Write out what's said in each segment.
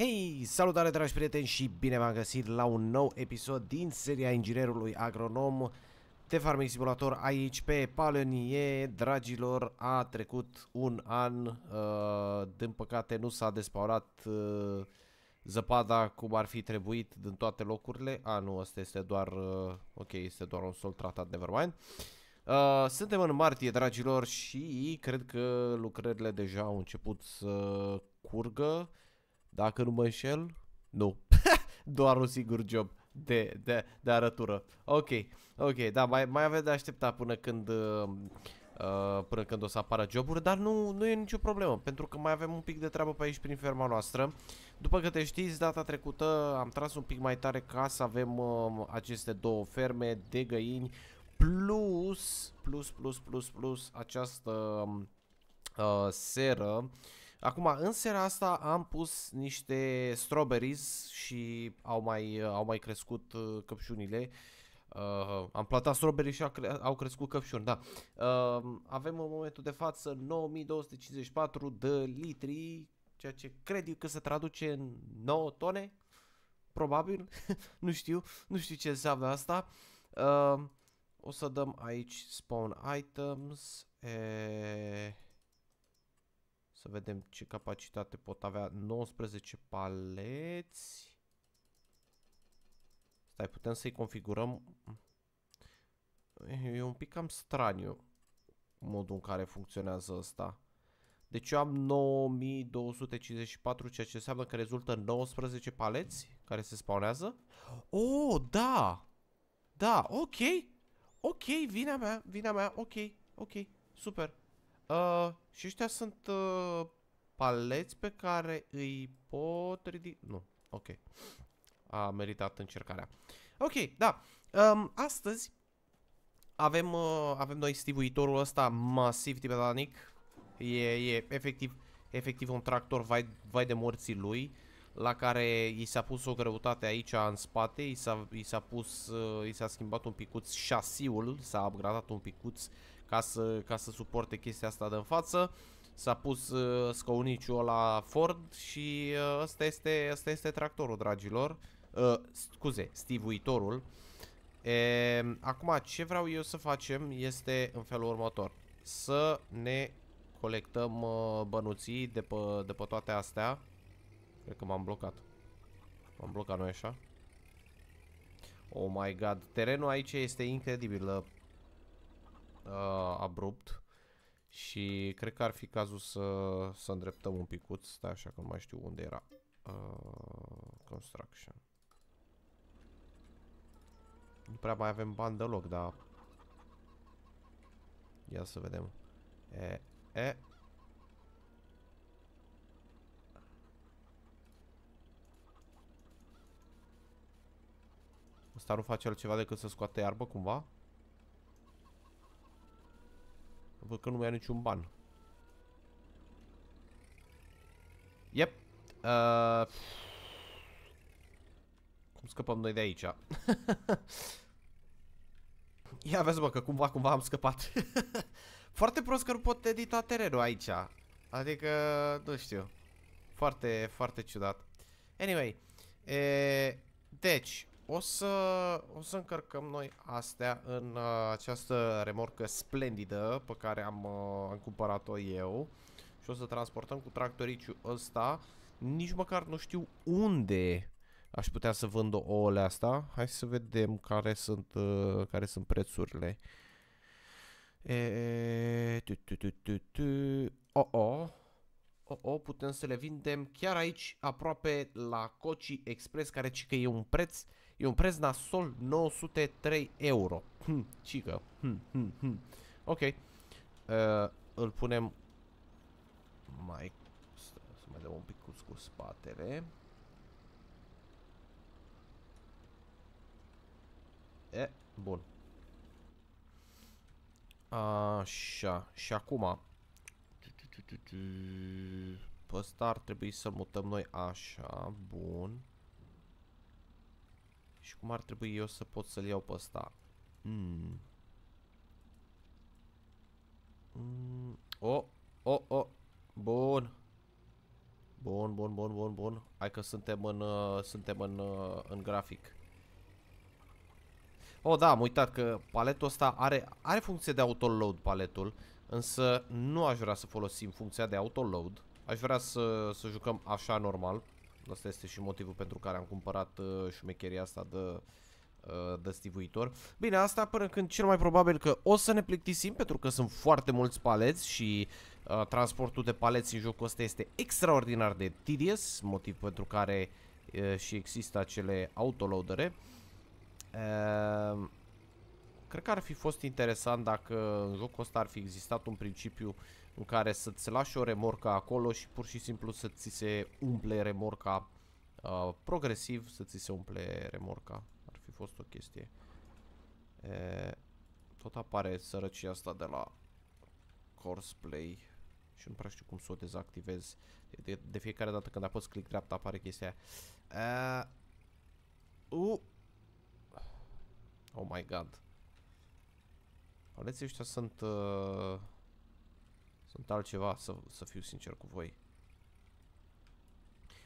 Hei, salutare dragi prieteni și bine v-am găsit la un nou episod din seria Inginerului Agronom de Farming Simulator aici pe Palenie. Dragilor, a trecut un an, uh, din păcate nu s-a despaurat uh, zăpada cum ar fi trebuit din toate locurile. A, nu, asta este doar, uh, ok, este doar un sol tratat, nevermind. Uh, suntem în martie, dragilor, și cred că lucrările deja au început să curgă. Uh, dacă nu mă înșel, nu. Doar un singur job de, de, de arătură. Ok, ok, da, mai, mai avem de așteptat până când... Uh, Uh, până când o să apară joburi, dar nu, nu e nicio problemă, pentru că mai avem un pic de treabă pe aici prin ferma noastră. După câte știți, data trecută am tras un pic mai tare ca să avem uh, aceste două ferme de găini, plus, plus, plus, plus, plus această um, uh, seră Acum, în seara asta am pus niște strawberries și au mai, uh, au mai crescut uh, căpșunile. Uh, am plantat strawberry și au crescut căpșuni, da. Uh, avem în momentul de față 9254 de litri, ceea ce cred eu că se traduce în 9 tone, probabil, nu știu, nu știu ce înseamnă asta. Uh, o să dăm aici spawn items. E... Să vedem ce capacitate pot avea. 19 paleți. Stai, putem să-i configurăm. Mm. E un pic cam straniu modul în care funcționează ăsta. Deci eu am 9254, ceea ce înseamnă că rezultă 19 paleți care se spawnează. Oh, da! Da, ok! Ok, vina mea, vina mea, ok, ok, super. Uh, și ăștia sunt uh, paleți pe care îi pot ridica... Nu, ok. A meritat încercarea. Ok, da. Um, astăzi avem, uh, avem noi stivuitorul ăsta masiv tibetanic. E, e efectiv, efectiv un tractor vai, vai de morții lui. Uh, la care i s-a pus o greutate aici în spate, i s-a, i s-a pus, uh, i s-a schimbat un picuț șasiul, s-a upgradat un picuț ca să, ca să suporte chestia asta de în față. S-a pus uh, scăuniciul la Ford și uh, ăsta, este, ăsta este tractorul, dragilor. Uh, scuze, stivuitorul. E, acum, ce vreau eu să facem este în felul următor. Să ne colectăm uh, bănuții de pe, de pe toate astea. Cred că m-am blocat. M-am blocat, nu așa? Oh my god, terenul aici este incredibil uh, abrupt și cred că ar fi cazul să, să îndreptăm un picuț, stai așa că nu mai știu unde era uh, construction. Nu prea mai avem bani deloc, dar ia să vedem. E, e, asta nu face altceva decât să scoate iarbă cumva? Văd că nu mai are niciun ban. Yep. Uh, cum scăpăm noi de aici? Ia vezi bă că cumva, cumva am scăpat. Foarte prost că nu pot edita terenul aici. Adică, nu știu. Foarte, foarte ciudat. Anyway. E, deci, o să, o să încărcăm noi astea în uh, această remorcă splendidă pe care am, uh, am cumpărat-o eu și o să transportăm cu tractoriciu ăsta. Nici măcar nu știu unde aș putea să vând ouăle asta. Hai să vedem care sunt, uh, care sunt prețurile. E, tu, tu, tu, tu, tu. O, o. O, o, putem să le vindem chiar aici, aproape la Coci Express, care ci că e un preț uh, E un preț nasol 903 euro. Hm, cică. Hm, hm, hm. Ok. Uh, îl punem mai să mai dăm un pic cu, cu spatele. E, bun. Așa, și acum pe ăsta ar trebui să mutăm noi așa, bun. Și cum ar trebui eu să pot să-l iau pe ăsta? Mm. O, Oh, oh, oh. Bun. Bun, bun, bun, bun, bun. Hai că suntem în, uh, suntem în, uh, în grafic. Oh, da, am uitat că paletul ăsta are, are funcție de autoload paletul, însă nu aș vrea să folosim funcția de autoload. Aș vrea să, să jucăm așa normal. Asta este și motivul pentru care am cumpărat uh, șmecheria asta de uh, stivuitor. Bine, asta până când cel mai probabil că o să ne plictisim pentru că sunt foarte mulți paleți și uh, transportul de paleți în jocul ăsta este extraordinar de tedious, motiv pentru care uh, și există acele autoloadere. Uh, cred că ar fi fost interesant dacă în jocul ăsta ar fi existat un principiu uh, în care să-ți lași o remorca acolo și pur și simplu să ți se umple remorca uh, progresiv, să ți se umple remorca. Ar fi fost o chestie. E, tot apare sărăcia asta de la Corsplay și nu prea știu cum să o dezactivez. De, de, de fiecare dată când apăs click dreapta apare chestia aia. Uh, uh. Oh my god. Paleții ăștia sunt... Uh, sunt altceva, să, să fiu sincer cu voi.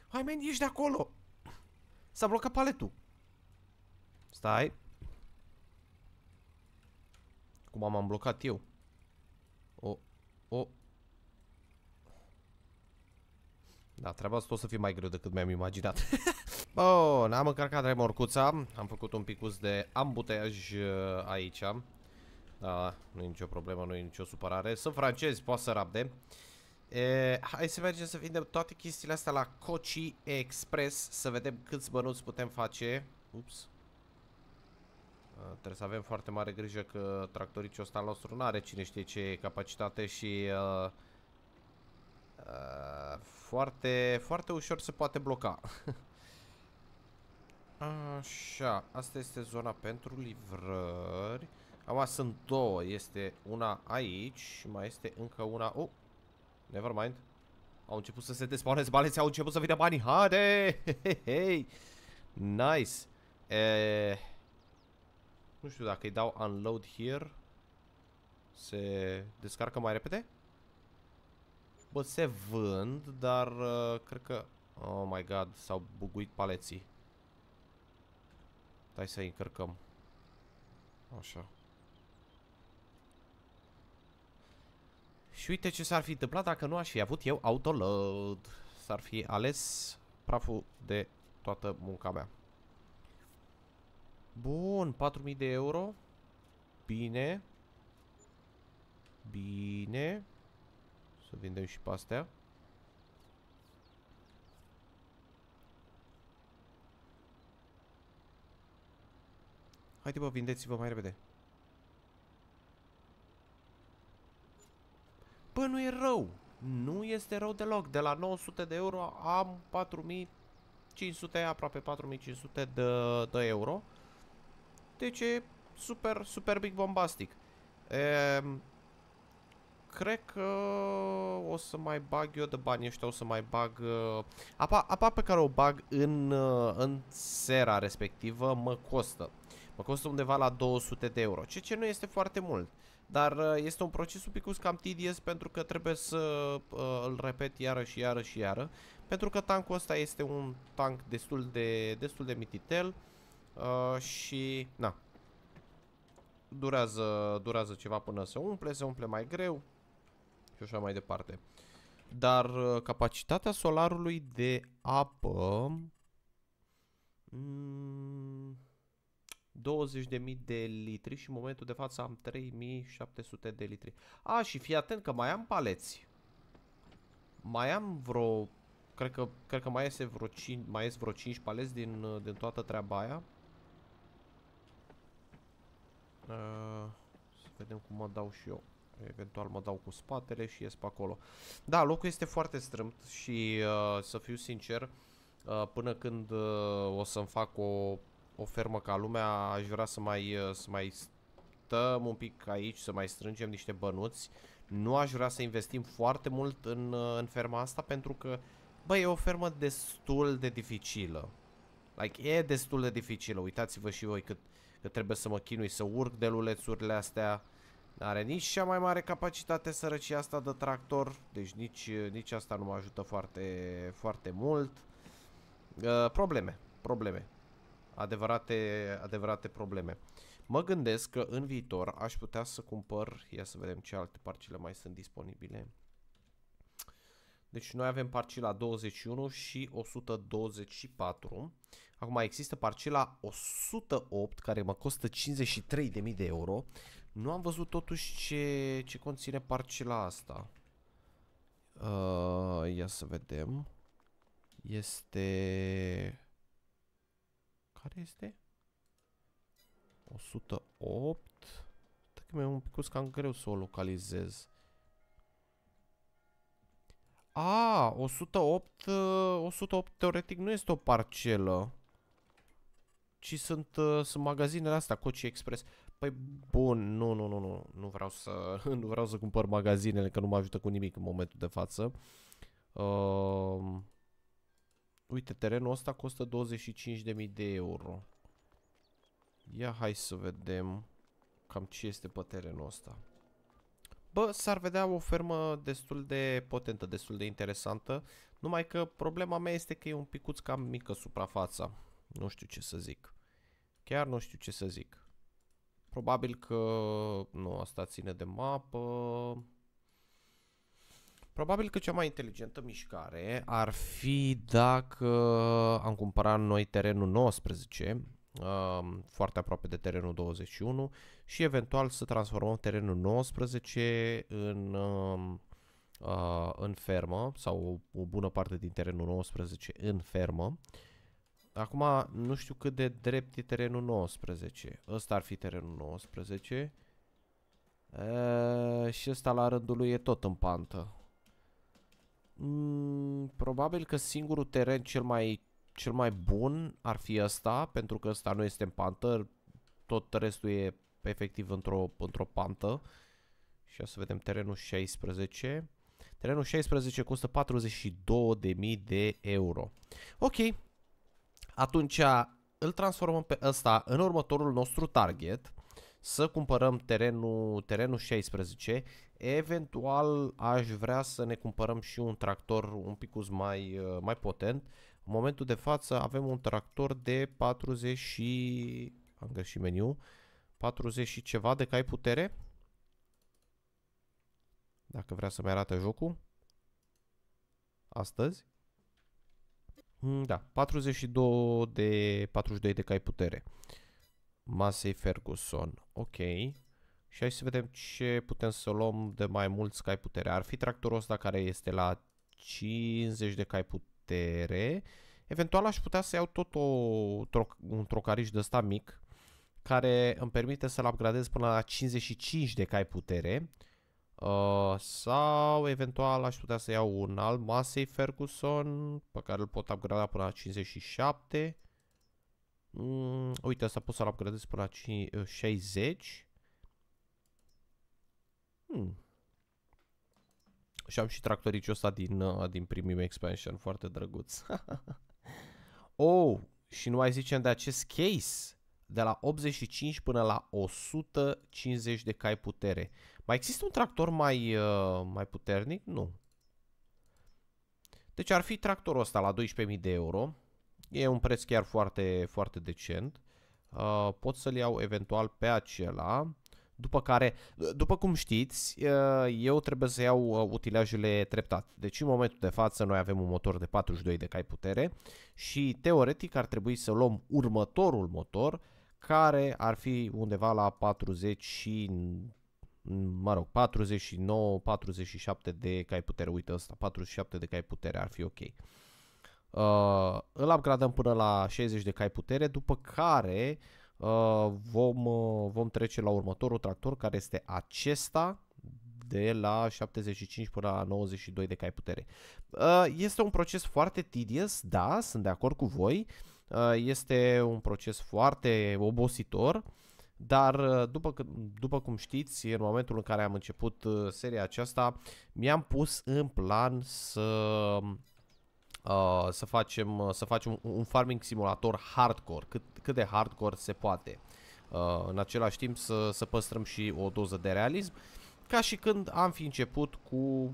Hai, man, ești de acolo! S-a blocat paletul. Stai. Cum am blocat eu. O, o. Da, treaba asta o să fie mai greu decât mi-am imaginat. Bun, am încărcat remorcuța, am făcut un picus de ambuteaj uh, aici. Da, nu e nicio problemă, nu e nicio supărare. Sunt francezi, poate să rabde. E, hai să mergem să vindem toate chestiile astea la Coci Express, să vedem câți bănuți putem face. Ups. A, trebuie să avem foarte mare grijă că tractoriciul ăsta al nostru nu are cine știe ce capacitate și uh, uh, foarte, foarte ușor se poate bloca. Așa, asta este zona pentru livrări. Acum sunt două. Este una aici și mai este încă una... Oh! Nevermind. Au început să se despauneze baleții, au început să vină banii. Haide! He, Nice. E... Nu știu dacă îi dau unload here. Se descarcă mai repede? Bă, se vând, dar uh, cred că... Oh my god, s-au buguit paleții. Hai să-i încărcăm. Așa. Și uite ce s-ar fi întâmplat dacă nu aș fi avut eu autoload. S-ar fi ales praful de toată munca mea. Bun, 4.000 de euro. Bine. Bine. Să vindem și pastea. Haide bă, vindeți-vă mai repede. Bă, nu e rău. Nu este rău deloc. De la 900 de euro am 4500, aproape 4500 de, de euro. Deci e super, super big bombastic. E, ehm, cred că o să mai bag eu de bani ăștia, o să mai bag... Uh, apa, apa pe care o bag în, uh, în sera respectivă mă costă. Mă costă undeva la 200 de euro, ceea ce nu este foarte mult. Uh, dar uh, este un proces un pic cam tedious pentru că trebuie să uh, îl repet iară și iară și iară. Pentru că tankul ăsta este un tank destul de, destul de mititel uh, și na, durează, durează ceva până se umple, se umple mai greu și așa mai departe. Dar uh, capacitatea solarului de apă... Mm, 20.000 de litri și în momentul de față am 3.700 de litri. A, și fii atent că mai am paleți. Mai am vreo... Cred că, cred că mai, iese vreo 5, mai ies vreo 5 paleți din, din toată treaba aia. Uh, să vedem cum mă dau și eu. Eventual mă dau cu spatele și ies pe acolo. Da, locul este foarte strâmt și uh, să fiu sincer, uh, până când uh, o să-mi fac o o fermă ca lumea, aș vrea să mai, uh, să mai stăm un pic aici, să mai strângem niște bănuți. Nu aș vrea să investim foarte mult în, uh, în ferma asta pentru că, băi, e o fermă destul de dificilă. Like, e destul de dificilă, uitați-vă și voi cât, că trebuie să mă chinui să urc de lulețurile astea. N-are nici cea mai mare capacitate sărăcia asta de tractor, deci nici, uh, nici asta nu mă ajută foarte, foarte mult. Uh, probleme, probleme adevărate, adevărate probleme. Mă gândesc că în viitor aș putea să cumpăr, ia să vedem ce alte parcile mai sunt disponibile. Deci noi avem parcila 21 și 124. Acum există parcela 108 care mă costă 53.000 de euro. Nu am văzut totuși ce, ce conține parcela asta. Uh, ia să vedem. Este care este? 108. Da că mi-e un pic cam greu să o localizez. A, 108, 108 uh, teoretic nu este o parcelă. Ci sunt, uh, sunt magazinele astea, Coci Express. Păi bun, nu, nu, nu, nu, nu vreau să, nu vreau să cumpăr magazinele, că nu mă ajută cu nimic în momentul de față. Uh, Uite, terenul ăsta costă 25.000 de euro. Ia hai să vedem cam ce este pe terenul ăsta. Bă, s-ar vedea o fermă destul de potentă, destul de interesantă, numai că problema mea este că e un picuț cam mică suprafața. Nu știu ce să zic. Chiar nu știu ce să zic. Probabil că... Nu, asta ține de mapă... Probabil că cea mai inteligentă mișcare ar fi dacă am cumpărat noi terenul 19, um, foarte aproape de terenul 21 și eventual să transformăm terenul 19 în, um, uh, în fermă sau o bună parte din terenul 19 în fermă. Acum nu știu cât de drept e terenul 19. Ăsta ar fi terenul 19. E, și ăsta la rândul lui e tot în pantă. Mm, probabil că singurul teren cel mai, cel mai bun ar fi ăsta, pentru că ăsta nu este în pantă, tot restul e efectiv într-o într pantă. Și o să vedem terenul 16. Terenul 16 costă 42.000 de euro. Ok, atunci îl transformăm pe ăsta în următorul nostru target să cumpărăm terenul, terenul 16 Eventual aș vrea să ne cumpărăm și un tractor un pic mai, uh, mai potent. În momentul de față avem un tractor de 40 și... am găsit meniu. 40 și ceva de cai putere. Dacă vrea să-mi arate jocul. Astăzi. Hmm, da, 42 de, 42 de cai putere. Massey Ferguson. Ok. Și hai să vedem ce putem să luăm de mai mulți cai putere. Ar fi tractorul ăsta care este la 50 de cai putere. Eventual aș putea să iau tot o, un trocariș de ăsta mic care îmi permite să-l upgradez până la 55 de cai putere. Uh, sau eventual aș putea să iau un alt Massey Ferguson pe care îl pot upgrada până la 57. Mm, uite, asta pot să-l upgradez până la 50, 60. Hmm. Și am și tractoricul ăsta din, uh, din primim expansion, foarte drăguț. oh, și nu mai zicem de acest case de la 85 până la 150 de cai putere. Mai există un tractor mai, uh, mai puternic? Nu. Deci ar fi tractorul ăsta la 12.000 de euro. E un preț chiar foarte, foarte decent. Uh, pot să-l iau eventual pe acela după care, după cum știți, eh, eu trebuie să iau uh, utilajele treptat. Deci în momentul de față noi avem un motor de 42 de cai putere și teoretic ar trebui să luăm următorul motor care ar fi undeva la 40 și mă rog, 49, 47 de cai putere, uite ăsta, 47 de cai putere ar fi ok. Uh, îl upgradăm până la 60 de cai putere, după care uh, Uh, vom, uh, vom trece la următorul tractor care este acesta de la 75 până la 92 de cai putere. Uh, este un proces foarte tedious, da, sunt de acord cu voi, este un proces foarte obositor, dar după, după cum știți, în momentul în care am început seria aceasta, mi-am pus în plan să Uh, să facem, uh, să facem un farming simulator hardcore, cât, cât de hardcore se poate. Uh, în același timp să, să păstrăm și o doză de realism, ca și când am fi început cu uh,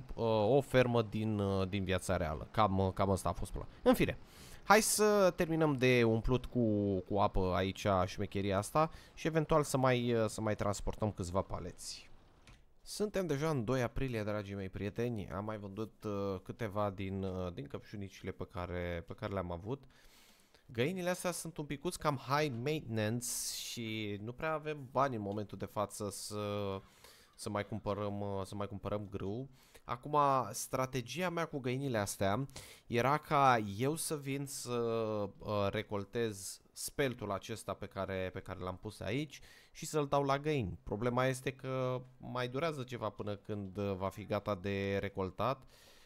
o fermă din, uh, din viața reală. Cam, uh, cam asta a fost plan. În fine, hai să terminăm de umplut cu, cu apă aici șmecheria asta și eventual să mai, să mai transportăm câțiva paleți. Suntem deja în 2 aprilie, dragii mei prieteni. Am mai vândut uh, câteva din, uh, din căpșunicile pe care, pe care le-am avut. Găinile astea sunt un picuț cam high maintenance și nu prea avem bani în momentul de față să, să, mai, cumpărăm, uh, să mai cumpărăm grâu. Acum, strategia mea cu găinile astea era ca eu să vin să uh, recoltez speltul acesta pe care, pe care l-am pus aici și să-l dau la găini. Problema este că mai durează ceva până când uh, va fi gata de recoltat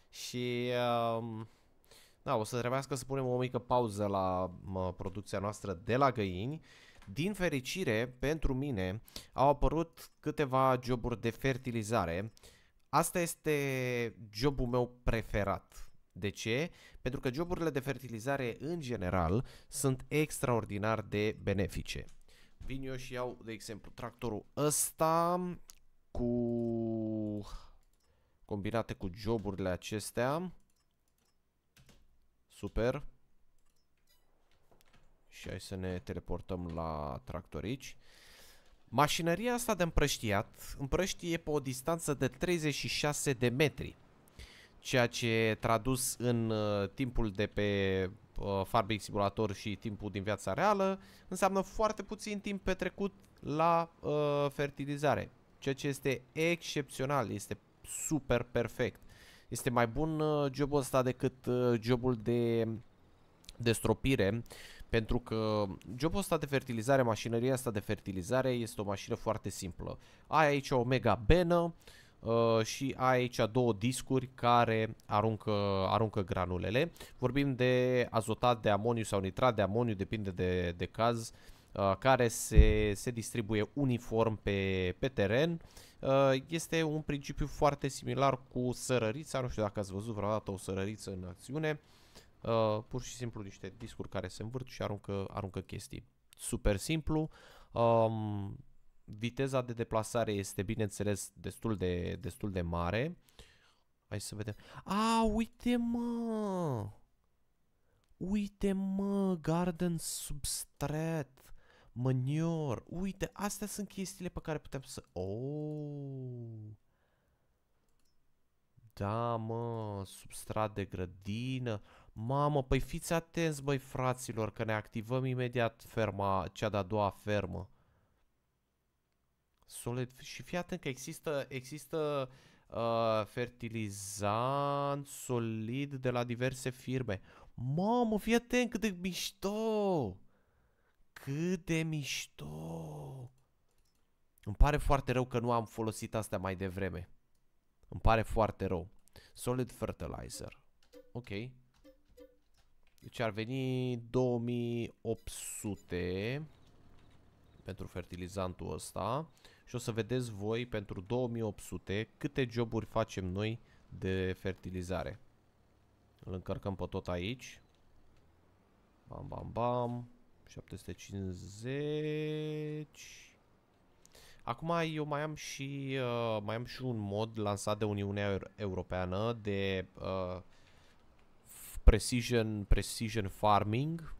și um, da, o să trebuiască să punem o mică pauză la producția noastră de la găini. Din fericire, pentru mine, au apărut câteva joburi de fertilizare. Asta este jobul meu preferat. De ce? Pentru că joburile de fertilizare în general sunt extraordinar de benefice. Vin eu și iau, de exemplu, tractorul ăsta cu combinate cu joburile acestea. Super. Și hai să ne teleportăm la tractorici. Mașinăria asta de împrăștiat împrăștie pe o distanță de 36 de metri. Ceea ce tradus în uh, timpul de pe Uh, farmei simulator și timpul din viața reală, înseamnă foarte puțin timp petrecut la uh, fertilizare, ceea ce este excepțional, este super perfect. Este mai bun uh, jobul ăsta decât uh, jobul de, de stropire, pentru că jobul ăsta de fertilizare, mașinăria asta de fertilizare este o mașină foarte simplă. Ai aici o mega benă, uh, uh, și ai aici două discuri care aruncă, aruncă granulele. Vorbim de azotat de amoniu sau nitrat de amoniu, depinde de, de caz, uh, care se, se distribuie uniform pe, pe teren. Uh, este un principiu foarte similar cu sărărița, nu știu dacă ați văzut vreodată o sărăriță în acțiune, uh, pur și simplu niște discuri care se învârt și aruncă, aruncă chestii. Super simplu. Um, viteza de deplasare este, bineînțeles, destul de, destul de mare. Hai să vedem. A, uite mă! Uite mă, garden substrat, manure. Uite, astea sunt chestiile pe care putem să... Oh! Da, mă, substrat de grădină. Mamă, păi fiți atenți, băi, fraților, că ne activăm imediat ferma, cea de-a doua fermă. Solid. Și fii atent că există, există uh, fertilizant solid de la diverse firme. Mamă, fii atent cât de mișto! Cât de mișto! Îmi pare foarte rău că nu am folosit astea mai devreme. Îmi pare foarte rău. Solid fertilizer. Ok. Deci ar veni 2800 pentru fertilizantul ăsta și o să vedeți voi pentru 2800 câte joburi facem noi de fertilizare. Îl încărcăm pe tot aici. Bam, bam, bam. 750. Acum eu mai am și uh, mai am și un mod lansat de Uniunea Europeană de uh, precision precision farming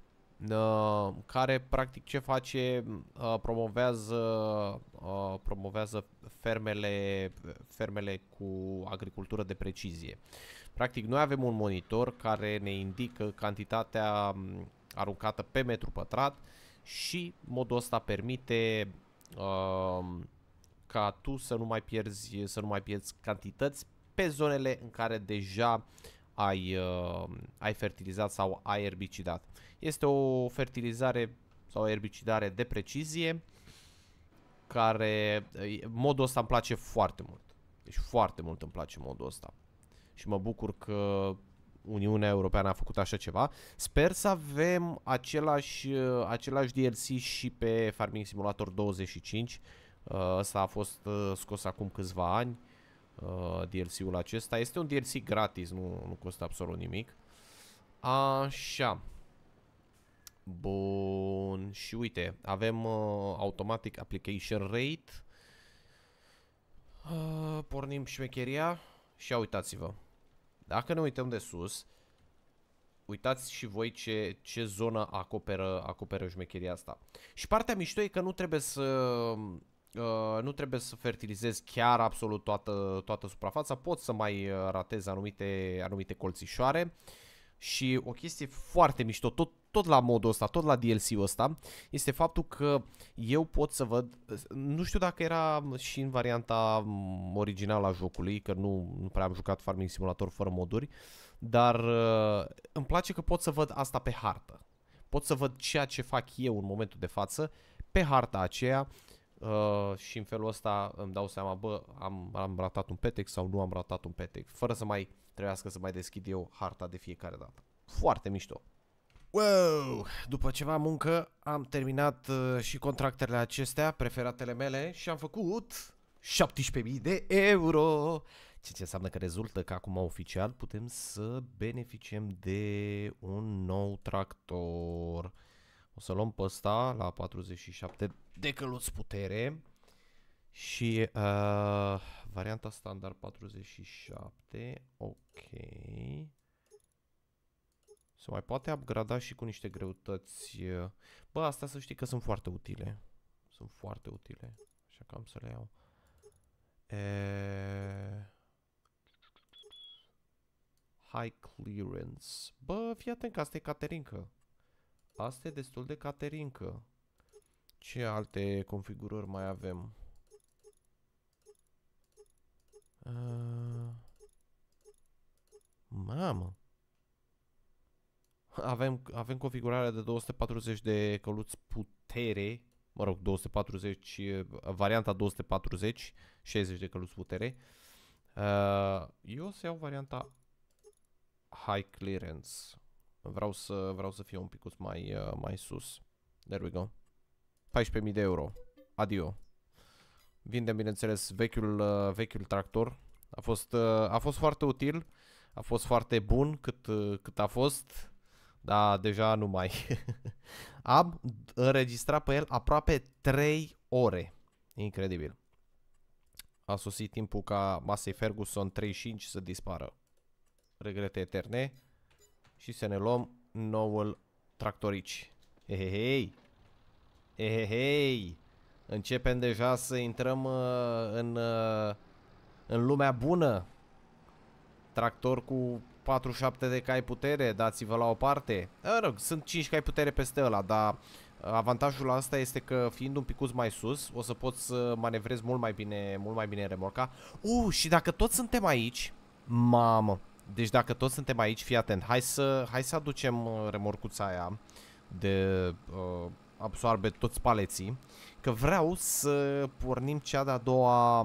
Uh, care practic ce face uh, promovează uh, promovează fermele fermele cu agricultură de precizie. Practic noi avem un monitor care ne indică cantitatea um, aruncată pe metru pătrat și modul ăsta permite um, ca tu să nu mai pierzi să nu mai pierzi cantități pe zonele în care deja ai, ai fertilizat sau ai erbicidat. Este o fertilizare sau erbicidare de precizie care modul ăsta îmi place foarte mult. Deci foarte mult îmi place modul ăsta. Și mă bucur că Uniunea Europeană a făcut așa ceva. Sper să avem același, același DLC și pe Farming Simulator 25. Ăsta a fost scos acum câțiva ani. DLC-ul acesta. Este un DLC gratis, nu, nu costă absolut nimic. Așa. Bun, și uite, avem uh, automatic application rate. Uh, pornim șmecheria și uitați-vă. Dacă ne uităm de sus, uitați și voi ce, ce zonă acoperă, acoperă șmecheria asta. Și partea mișto e că nu trebuie să... Uh, nu trebuie să fertilizezi chiar absolut toată, toată suprafața, pot să mai uh, ratez anumite, anumite colțișoare. Uh, și o chestie foarte mișto, tot, tot la modul ăsta, tot la DLC-ul ăsta, este faptul că eu pot să văd, nu știu dacă era și în varianta mm, originală a jocului, că nu, nu prea am jucat Farming Simulator fără moduri, dar uh, îmi place că pot să văd asta pe hartă. Pot să văd ceea ce fac eu în momentul de față pe harta aceea Uh, și în felul ăsta îmi dau seama, bă, am, am ratat un petec sau nu am ratat un petec, fără să mai trebuiască să mai deschid eu harta de fiecare dată. Foarte mișto. Wow! După ceva muncă am terminat uh, și contractele acestea, preferatele mele, și am făcut 17.000 de euro! Ceea ce înseamnă că rezultă că acum oficial putem să beneficiem de un nou tractor. O să luăm pe ăsta la 47 de căluți putere. Și uh, varianta standard 47, ok. Se mai poate upgrada și cu niște greutăți. Uh, bă, asta să știi că sunt foarte utile. Sunt foarte utile. Așa că am să le iau. E... High clearance. Bă, fii atent că asta e caterincă. Asta e destul de caterincă. Ce alte configurări mai avem? Ă, mamă! Avem, avem configurarea de 240 de căluți putere, mă rog, 240, varianta 240, 60 de căluți putere. Uh, eu o să iau varianta high clearance. Vreau să, vreau să fie un picuț mai, uh, mai sus. There we go. 14.000 de euro. Adio. Vindem, bineînțeles, vechiul, uh, vechiul tractor. A fost, uh, a fost foarte util, a fost foarte bun cât, uh, cât a fost, dar deja nu mai. Am înregistrat pe el aproape 3 ore. Incredibil. A sosit timpul ca Massey Ferguson 35 să dispară. Regrete eterne. Și să ne luăm noul tractorici. Hehehei. Hehehei. Începem deja să intrăm uh, în, uh, în lumea bună. Tractor cu 47 de cai putere, dați-vă la o parte. A, rog, sunt 5 cai putere peste ăla, dar avantajul asta este că fiind un picuț mai sus, o să pot să manevrez mult mai bine, mult mai bine remorca. U, uh, și dacă toți suntem aici, mamă, deci dacă toți suntem aici, fii atent, hai să, hai să aducem uh, remorcuța aia de uh, absorbe toți paleții, că vreau să pornim cea de-a doua,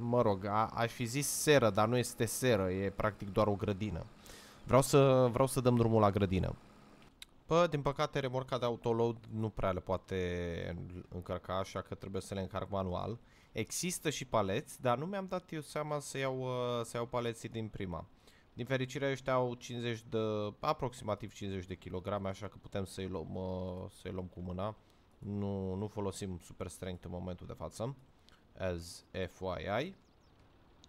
mă rog, a, aș fi zis seră, dar nu este seră, e practic doar o grădină. Vreau să, vreau să dăm drumul la grădină. Pă, din păcate remorca de autoload nu prea le poate încărca, așa că trebuie să le încarc manual. Există și paleți, dar nu mi-am dat eu seama să iau, să iau paleții din prima. Din fericire ăștia au 50 de, aproximativ 50 de kilograme, așa că putem să-i luăm, uh, să luăm cu mâna. Nu, nu folosim super strength în momentul de față. As FYI.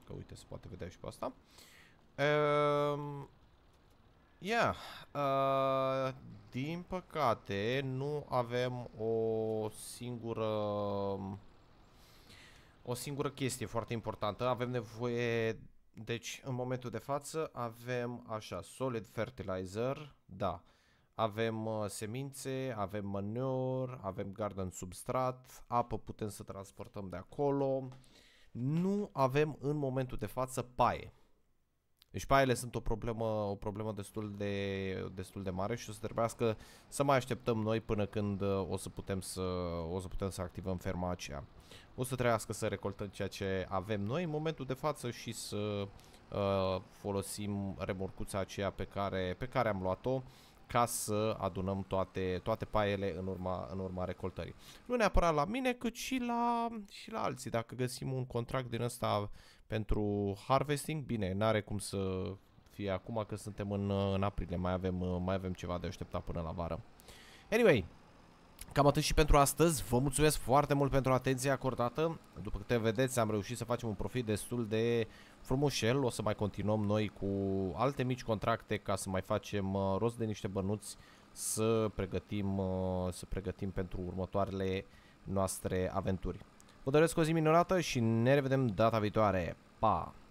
Că uite, se poate vedea și pe asta. Um, yeah. uh, din păcate, nu avem o singură o singură chestie foarte importantă. Avem nevoie deci, în momentul de față avem așa, solid fertilizer, da, avem uh, semințe, avem manure, avem garden substrat, apă putem să transportăm de acolo. Nu avem în momentul de față paie. Deci pe ele sunt o problemă, o problemă destul, de, destul de mare și o să trebuiască să mai așteptăm noi până când uh, o să putem să, o să, putem să activăm ferma aceea. O să trebuiască să recoltăm ceea ce avem noi în momentul de față și să uh, folosim remorcuța aceea pe care, pe care am luat-o ca să adunăm toate, toate paiele în urma, în urma recoltării. Nu neapărat la mine, cât și la, și la alții. Dacă găsim un contract din ăsta pentru harvesting, bine, n-are cum să fie acum că suntem în, în aprilie, mai avem, mai avem ceva de așteptat până la vară. Anyway, Cam atât și pentru astăzi, vă mulțumesc foarte mult pentru atenția acordată, după câte vedeți am reușit să facem un profit destul de frumușel, o să mai continuăm noi cu alte mici contracte ca să mai facem uh, rost de niște bănuți să pregătim, uh, să pregătim pentru următoarele noastre aventuri. Vă doresc o zi minunată și ne revedem data viitoare. Pa!